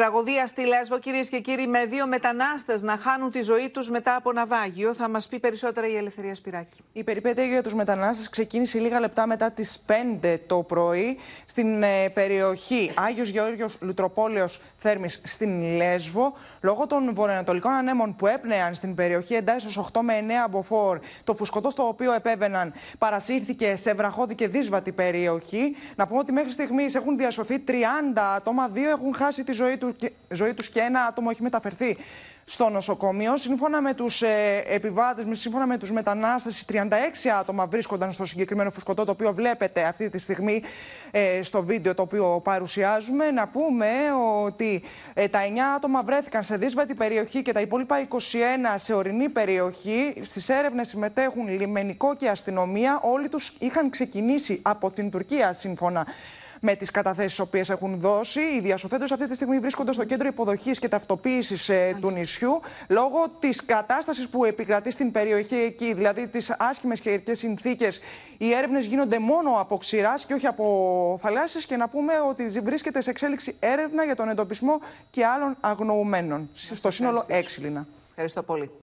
Τραγωδία στη Λέσβο, κυρίες και κύριοι, με δύο μετανάστες να χάνουν τη ζωή τους μετά από ναυάγιο. Θα μας πει περισσότερα η Ελευθερία Σπυράκη. Η περιπέτεια για τους μετανάστες ξεκίνησε λίγα λεπτά μετά τις 5 το πρωί στην ε, περιοχή Άγιος Γεώργιος Λουτροπόλεο Θέρμης στην Λέσβο. Λόγω των βορειοανατολικών ανέμων που έπνεαν στην περιοχή εντάσσεω 8 με 9 μποφόρ, το φουσκωτό στο οποίο επέβαιναν παρασύρθηκε σε βραχώδη και δύσβατη περιοχή. Να πούμε ότι μέχρι στιγμής έχουν διασωθεί 30 άτομα, δύο έχουν χάσει τη ζωή τους ζωή τους και ένα άτομο έχει μεταφερθεί στο νοσοκομείο. Σύμφωνα με τους ε, επιβάτες, σύμφωνα με τους μετανάστες, 36 άτομα βρίσκονταν στο συγκεκριμένο φουσκωτό, το οποίο βλέπετε αυτή τη στιγμή ε, στο βίντεο το οποίο παρουσιάζουμε. Να πούμε ότι ε, τα 9 άτομα βρέθηκαν σε δύσβατη περιοχή και τα υπόλοιπα 21 σε ορεινή περιοχή. Στις έρευνες συμμετέχουν λιμενικό και αστυνομία. Όλοι τους είχαν ξεκινήσει από την Τουρκία, σύμφωνα με τις καταθέσεις οι οποίες έχουν δώσει. Οι διασωθέντες αυτή τη στιγμή βρίσκονται στο κέντρο υποδοχής και ταυτοποίησης ε, του νησιού λόγω της κατάστασης που επικρατεί στην περιοχή εκεί, δηλαδή τις άσχημες χειρικέ συνθήκες. Οι έρευνες γίνονται μόνο από ξηράς και όχι από θαλάσσιες και να πούμε ότι βρίσκεται σε εξέλιξη έρευνα για τον εντοπισμό και άλλων αγνοωμένων. Στο σύνολο έξυλινα. Ευχαριστώ πολύ.